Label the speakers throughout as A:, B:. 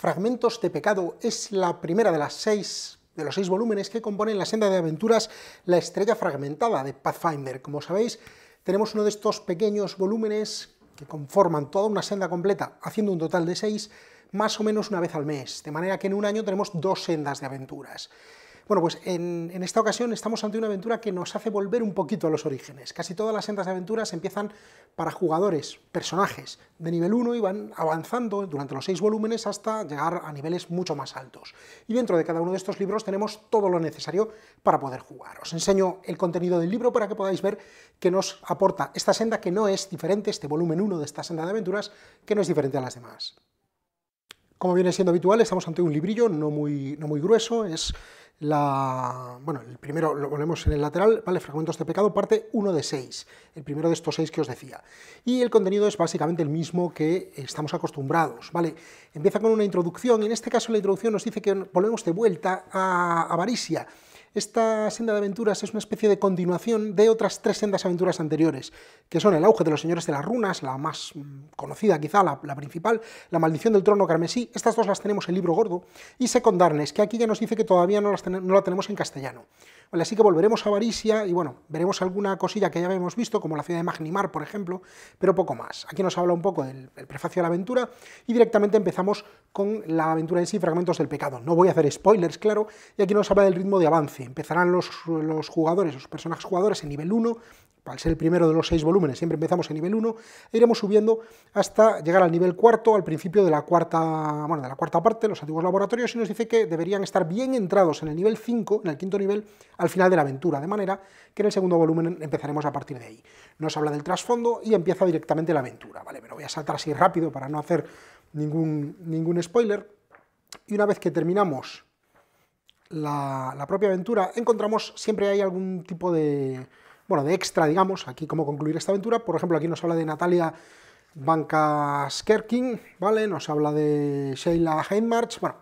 A: Fragmentos de Pecado es la primera de las seis de los seis volúmenes que componen la senda de aventuras La estrella fragmentada de Pathfinder. Como sabéis, tenemos uno de estos pequeños volúmenes que conforman toda una senda completa, haciendo un total de seis, más o menos una vez al mes, de manera que en un año tenemos dos sendas de aventuras. Bueno, pues en, esta ocasión estamos ante una aventura que nos hace volver un poquito a los orígenes. Casi todas las sendas de aventuras empiezan para jugadores, personajes de nivel 1 y van avanzando durante los seis volúmenes hasta llegar a niveles mucho más altos. Y dentro de cada uno de estos libros tenemos todo lo necesario para poder jugar. Os enseño el contenido del libro para que podáis ver qué nos aporta esta senda que no es diferente, este volumen 1 de esta senda de aventuras, que no es diferente a las demás. Como viene siendo habitual, estamos ante un librillo no muy, no muy grueso, es la... bueno, el primero lo ponemos en el lateral, ¿vale? Fragmentos de pecado, parte 1 de 6, el primero de estos 6 que os decía. Y el contenido es básicamente el mismo que estamos acostumbrados, ¿vale? Empieza con una introducción, y en este caso la introducción nos dice que volvemos de vuelta a Avaricia, esta senda de aventuras es una especie de continuación de otras tres sendas aventuras anteriores, que son el auge de los señores de las runas, la más mm, conocida quizá, la, principal, la maldición del trono carmesí, estas dos las tenemos en libro gordo, y Secondarnes, que aquí ya nos dice que todavía no, no la tenemos en castellano. así que volveremos a Varisia y bueno, veremos alguna cosilla que ya habíamos visto, como la ciudad de Magnimar, por ejemplo, pero poco más. Aquí nos habla un poco del, del prefacio de la aventura y directamente empezamos con la aventura en sí, Fragmentos del Pecado. No voy a hacer spoilers, claro, y aquí nos habla del ritmo de avance empezarán los, jugadores, los personajes jugadores en nivel 1, para ser el primero de los seis volúmenes, siempre empezamos en nivel 1, e iremos subiendo hasta llegar al nivel cuarto, al principio de la cuarta, bueno, de la cuarta parte, los antiguos laboratorios, y nos dice que deberían estar bien entrados en el nivel 5, en el quinto nivel, al final de la aventura, de manera que en el segundo volumen empezaremos a partir de ahí. Nos habla del trasfondo y empieza directamente la aventura, ¿vale? Me lo voy a saltar así rápido para no hacer ningún, ningún spoiler, y una vez que terminamos la, propia aventura, encontramos siempre hay algún tipo de, bueno, de extra, digamos, aquí cómo concluir esta aventura. Por ejemplo, aquí nos habla de Natalia Banka ¿vale? Nos habla de Sheila Heinmarch, bueno,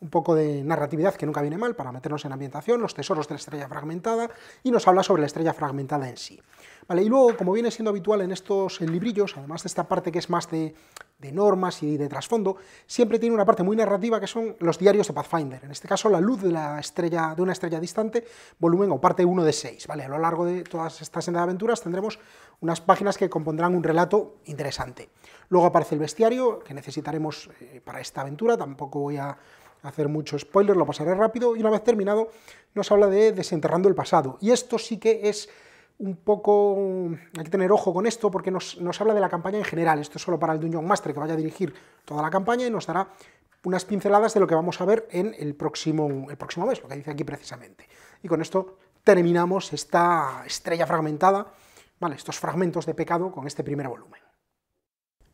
A: un poco de narratividad que nunca viene mal para meternos en ambientación, los tesoros de la estrella fragmentada y nos habla sobre la estrella fragmentada en sí. Vale, y luego, como viene siendo habitual en estos librillos, además de esta parte que es más de, normas y de trasfondo, siempre tiene una parte muy narrativa que son los diarios de Pathfinder, en este caso la luz de, la estrella, de una estrella distante, volumen o parte 1 de 6. ¿vale? A lo largo de todas estas de aventuras tendremos unas páginas que compondrán un relato interesante. Luego aparece el bestiario, que necesitaremos eh, para esta aventura, tampoco voy a hacer mucho spoiler, lo pasaré rápido, y una vez terminado nos habla de desenterrando el pasado. Y esto sí que es un poco... hay que tener ojo con esto porque nos, habla de la campaña en general, esto es solo para el Dungeon Master que vaya a dirigir toda la campaña y nos dará unas pinceladas de lo que vamos a ver en el próximo, el próximo mes, lo que dice aquí precisamente. Y con esto terminamos esta estrella fragmentada, vale, estos fragmentos de pecado con este primer volumen.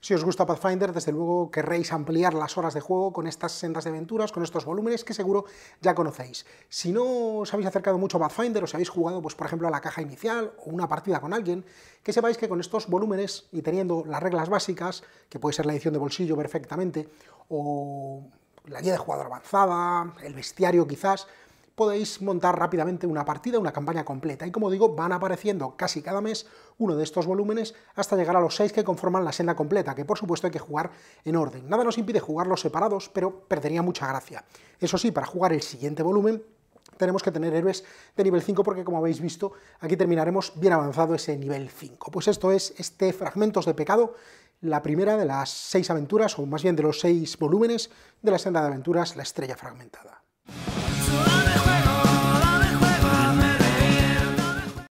A: Si os gusta Pathfinder, desde luego querréis ampliar las horas de juego con estas sendas de aventuras, con estos volúmenes que seguro ya conocéis. Si no os habéis acercado mucho a Pathfinder o si habéis jugado, pues, por ejemplo, a la caja inicial o una partida con alguien, que sepáis que con estos volúmenes y teniendo las reglas básicas, que puede ser la edición de bolsillo perfectamente, o la guía de jugador avanzada, el bestiario quizás, podéis montar rápidamente una partida, una campaña completa. Y como digo, van apareciendo casi cada mes uno de estos volúmenes hasta llegar a los seis que conforman la senda completa, que por supuesto hay que jugar en orden. Nada nos impide jugarlos separados, pero perdería mucha gracia. Eso sí, para jugar el siguiente volumen tenemos que tener héroes de nivel 5 porque como habéis visto aquí terminaremos bien avanzado ese nivel 5. Pues esto es este Fragmentos de Pecado, la primera de las seis aventuras, o más bien de los seis volúmenes de la senda de aventuras La Estrella Fragmentada. Running away.